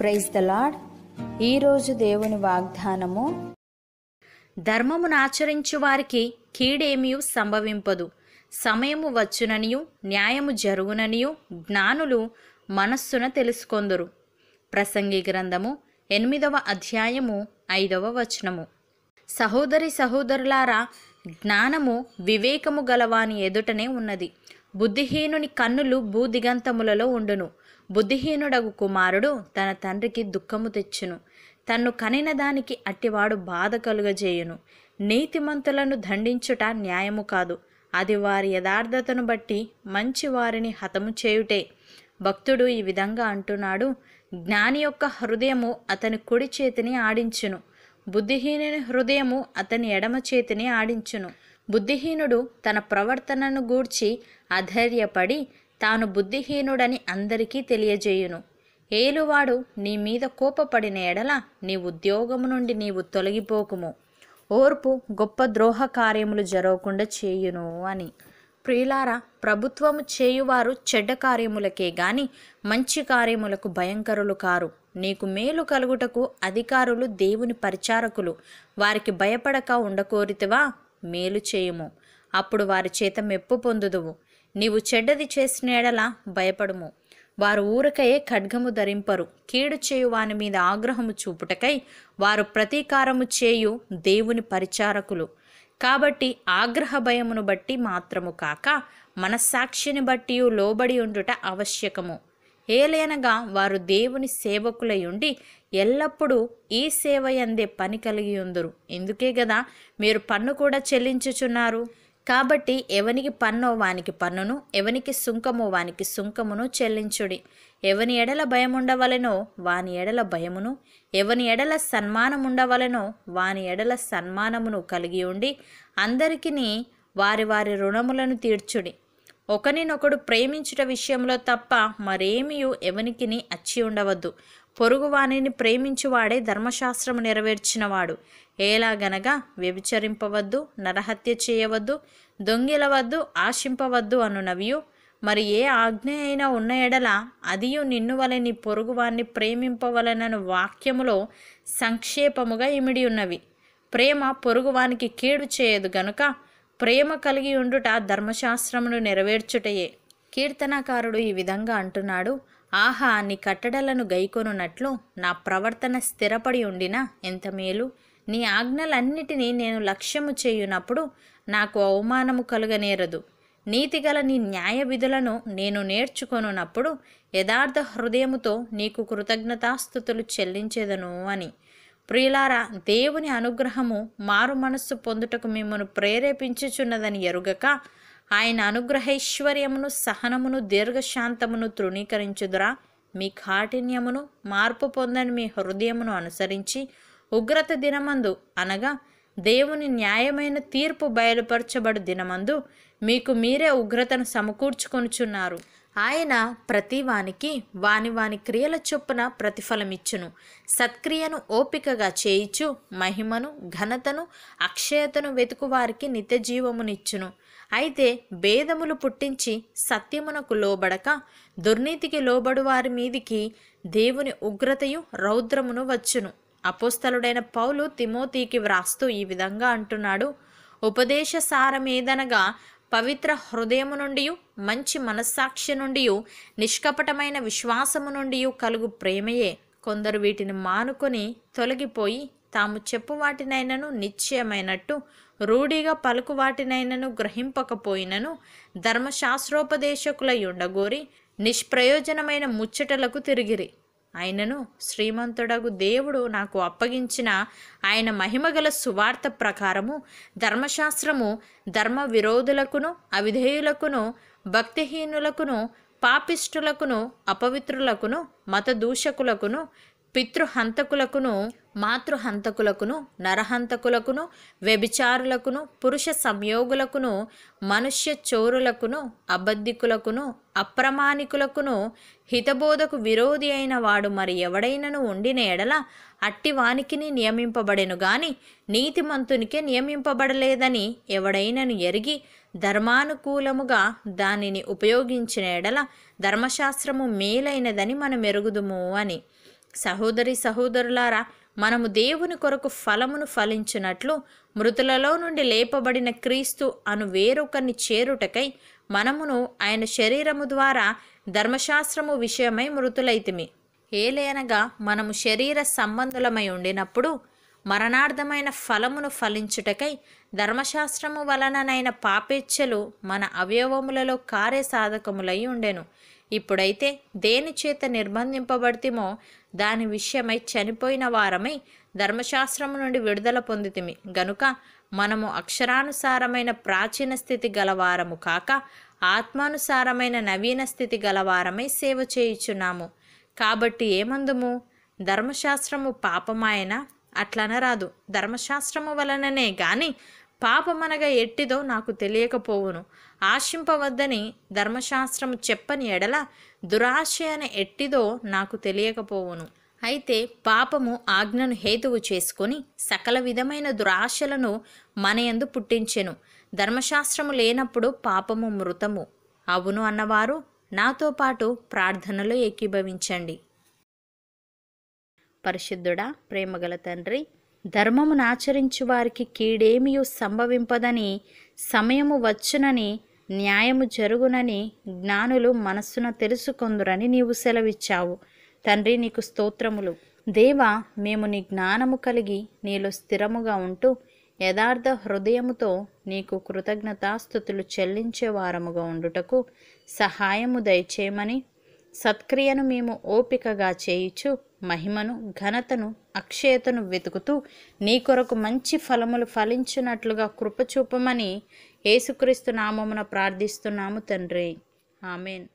praise the lord ఈరోజు దేవుని వాగ్దానము ధర్మమును ఆచరించు వారికి కీడేమియు సంభవింపదు సమయము వచ్చుననియు న్యాయము జరుగుననియు జ్ఞానులు మనస్సున తెలుసుకొందరు ప్రసంగి గ్రంథము ఎనిమిదవ అధ్యాయము ఐదవ వచనము సహోదరి సహోదరులారా జ్ఞానము వివేకము గలవాని ఎదుటనే ఉన్నది బుద్ధిహీనుని కన్నులు భూదిగంతములలో ఉండును బుద్ధిహీనుడగు కుమారుడు తన తండ్రికి దుఃఖము తెచ్చును తన్ను కనిన దానికి అట్టివాడు బాధ కలుగజేయును నీతిమంతులను దండించుట న్యాయము కాదు అది వారి యథార్థతను బట్టి మంచి వారిని హతము చేయుటే భక్తుడు ఈ విధంగా అంటున్నాడు జ్ఞాని యొక్క హృదయము అతని కుడి చేతిని ఆడించును బుద్ధిహీనుని హృదయము అతని ఎడమ చేతిని ఆడించును బుద్ధిహీనుడు తన ప్రవర్తనను గూర్చి అధైర్యపడి తాను బుద్ధిహీనుడని అందరికీ తెలియజేయును ఏలువాడు నీ మీద కోపపడిన ఎడల నీ ఉద్యోగము నుండి నీవు తొలగిపోకుము ఓర్పు గొప్ప ద్రోహ కార్యములు జరగకుండా చేయును అని ప్రియులారా ప్రభుత్వము చేయువారు చెడ్డ కార్యములకే గాని మంచి కార్యములకు భయంకరులు కారు నీకు మేలు కలుగుటకు అధికారులు దేవుని పరిచారకులు వారికి భయపడక ఉండకోరితవా మేలు చేయుము అప్పుడు వారి చేత మెప్పు పొందుదువు నీవు చెడ్డది చేసిన ఎడలా భయపడుము వారు ఊరకయే ఖడ్గము ధరింపరు కీడు చేయు వాని మీద ఆగ్రహము చూపుటకై వారు ప్రతీకారము చేయు దేవుని పరిచారకులు కాబట్టి ఆగ్రహ భయమును బట్టి మాత్రము కాక మనస్సాక్షిని బట్టి లోబడి ఉండుట ఆవశ్యకము ఏలేనగా వారు దేవుని సేవకులై ఉండి ఎల్లప్పుడూ ఈ సేవ ఎందే పని కలిగి ఉందరు ఎందుకే కదా మీరు పన్ను కూడా చెల్లించుచున్నారు కాబట్టి ఎవనికి పన్నో వానికి పన్నును ఎవనికి సుంకమో వానికి సుంకమును చెల్లించుడి ఎవని ఎడల భయం ఉండవలెనో వాని ఎడల భయమును ఎవని ఎడల సన్మానం ఉండవలెనో వాని ఎడల సన్మానమును కలిగి ఉండి అందరికీ వారి వారి రుణములను తీర్చుడి ఒకనినొకడు ప్రేమించుట విషయంలో తప్ప మరేమీ ఎవనికిని అచ్చి ఉండవద్దు పొరుగువాణిని ప్రేమించువాడే ధర్మశాస్త్రము నెరవేర్చినవాడు ఎలాగనగా వ్యభిచరింపవద్దు నరహత్య చేయవద్దు దొంగిలవద్దు ఆశింపవద్దు అనునవియు మరి ఏ ఆజ్ఞ అయినా ఉన్న ఎడల అదియు నిన్ను వలె నీ పొరుగువాన్ని ప్రేమింపవలనను వాక్యములో సంక్షేపముగా ఇమిడి ఉన్నవి ప్రేమ పొరుగువానికి కీడు చేయదు గనుక ప్రేమ కలిగి ఉండుట ధర్మశాస్త్రమును నెరవేర్చుటయే కీర్తనాకారుడు ఈ విధంగా అంటున్నాడు ఆహా నీ కట్టడలను గైకొనున్నట్లు నా ప్రవర్తన స్థిరపడి ఉండినా ఎంత మేలు నీ ఆజ్ఞలన్నిటినీ నేను లక్ష్యము చేయునప్పుడు నాకు అవమానము కలుగనేరదు నీతిగల నీ న్యాయ విధులను నేను నేర్చుకొనున్నప్పుడు యథార్థ హృదయముతో నీకు కృతజ్ఞతాస్థుతులు చెల్లించేదను అని ప్రియులారా దేవుని అనుగ్రహము మారు మనస్సు పొందుటకు మిమ్మను ప్రేరేపించుచున్నదని ఎరుగక ఆయన అనుగ్రహైశ్వర్యమును సహనమును దీర్ఘశాంతమును తృణీకరించుదురా మీ కాఠిన్యమును మార్పు పొందని మీ హృదయమును అనుసరించి ఉగ్రత దినమందు అనగా దేవుని న్యాయమైన తీర్పు బయలుపరచబడు దినమందు మీకు మీరే ఉగ్రతను సమకూర్చుకొనుచున్నారు ఆయన ప్రతి వానికి వాని వాని క్రియల చొప్పున ప్రతిఫలమిచ్చును సత్క్రియను ఓపికగా చేయిచు మహిమను ఘనతను అక్షయతను వెతుకు వారికి నిత్య జీవమునిచ్చును అయితే భేదములు పుట్టించి సత్యమునకు లోబడక దుర్నీతికి లోబడు వారి మీదికి దేవుని ఉగ్రతయు రౌద్రమును వచ్చును అపోస్తలుడైన పౌలు తిమోతికి వ్రాస్తూ ఈ విధంగా అంటున్నాడు ఉపదేశ సారమేదనగా పవిత్ర హృదయము నుండి మంచి మనస్సాక్షి నుండి నిష్కపటమైన విశ్వాసము నుండి కలుగు ప్రేమయే కొందరు వీటిని మానుకొని తొలగిపోయి తాము చెప్పు వాటినైనను నిశ్చయమైనట్టు రూఢిగా పలుకు వాటినైనను గ్రహింపకపోయినను ధర్మశాస్త్రోపదేశకులై ఉండగోరి నిష్ప్రయోజనమైన ముచ్చటలకు తిరిగిరి ఆయనను శ్రీమంతుడగు దేవుడు నాకు అప్పగించిన ఆయన మహిమగల సువార్త ప్రకారము ధర్మశాస్త్రము ధర్మ విరోధులకును అవిధేయులకును భక్తిహీనులకును పాపిష్ఠులకును అపవిత్రులకును మతదూషకులకును పితృహంతకులకును మాతృహంతకులకును నరహంతకులకును వ్యభిచారులకును పురుష సంయోగులకును మనుష్య చోరులకును అబద్ధికులకును అప్రమాణికులకును హితబోధకు విరోధి అయిన వాడు మరి ఎవడైనను ఉండిన ఎడల అట్టివానికి నియమింపబడెను గాని నీతిమంతునికే నియమింపబడలేదని ఎవడైనను ఎరిగి ధర్మానుకూలముగా దానిని ఉపయోగించిన ఎడల ధర్మశాస్త్రము మేలైనదని మనం ఎరుగుదుము అని సహోదరి సహోదరులారా మనము దేవుని కొరకు ఫలమును ఫలించినట్లు మృతులలో నుండి లేపబడిన క్రీస్తు అను వేరొకరిని చేరుటకై మనమును ఆయన శరీరము ద్వారా ధర్మశాస్త్రము విషయమై మృతులైతిమి ఏలేనగా మనము శరీర సంబంధులమై ఉండినప్పుడు మరణార్థమైన ఫలమును ఫలించుటకై ధర్మశాస్త్రము వలననైన పాపేచ్ఛలు మన అవయవములలో కార్యసాధకములై ఉండెను ఇప్పుడైతే దేని చేత నిర్బంధింపబడితేమో దాని విషయమై చనిపోయిన వారమై ధర్మశాస్త్రము నుండి విడుదల పొందితిమి గనుక మనము అక్షరానుసారమైన ప్రాచీన స్థితి గలవారము కాక ఆత్మానుసారమైన నవీన స్థితి గలవారమై సేవ చేయుచున్నాము కాబట్టి ఏమందుము ధర్మశాస్త్రము పాపమాయన అట్లనరాదు ధర్మశాస్త్రము వలననే గాని పాపమనగా ఎట్టిదో నాకు తెలియకపోవును ఆశింపవద్దని ధర్మశాస్త్రము చెప్పని ఎడల దురాశయన ఎట్టిదో నాకు తెలియకపోవును అయితే పాపము ఆజ్ఞను హేతువు చేసుకొని సకల విధమైన దురాశలను మనయందు పుట్టించెను ధర్మశాస్త్రము లేనప్పుడు పాపము మృతము అవును అన్నవారు నాతో పాటు ప్రార్థనలో ఏకీభవించండి పరిశుద్ధుడా ప్రేమగల తండ్రి ధర్మమును ఆచరించు వారికి కీడేమియు సంభవింపదని సమయము వచ్చునని న్యాయము జరుగునని జ్ఞానులు మనస్సున తెలుసుకొందురని నీవు సెలవిచ్చావు తండ్రి నీకు స్తోత్రములు దేవ మేము నీ జ్ఞానము కలిగి నీలో స్థిరముగా ఉంటూ యథార్థ హృదయముతో నీకు కృతజ్ఞతాస్థుతులు చెల్లించే వారముగా ఉండుటకు సహాయము దయచేయమని సత్క్రియను మేము ఓపికగా చేయుచు మహిమను ఘనతను అక్షయతను వెతుకుతూ నీ కొరకు మంచి ఫలములు ఫలించినట్లుగా కృపచూపమని యేసుక్రీస్తు నామమున ప్రార్థిస్తున్నాము తండ్రి ఆమెన్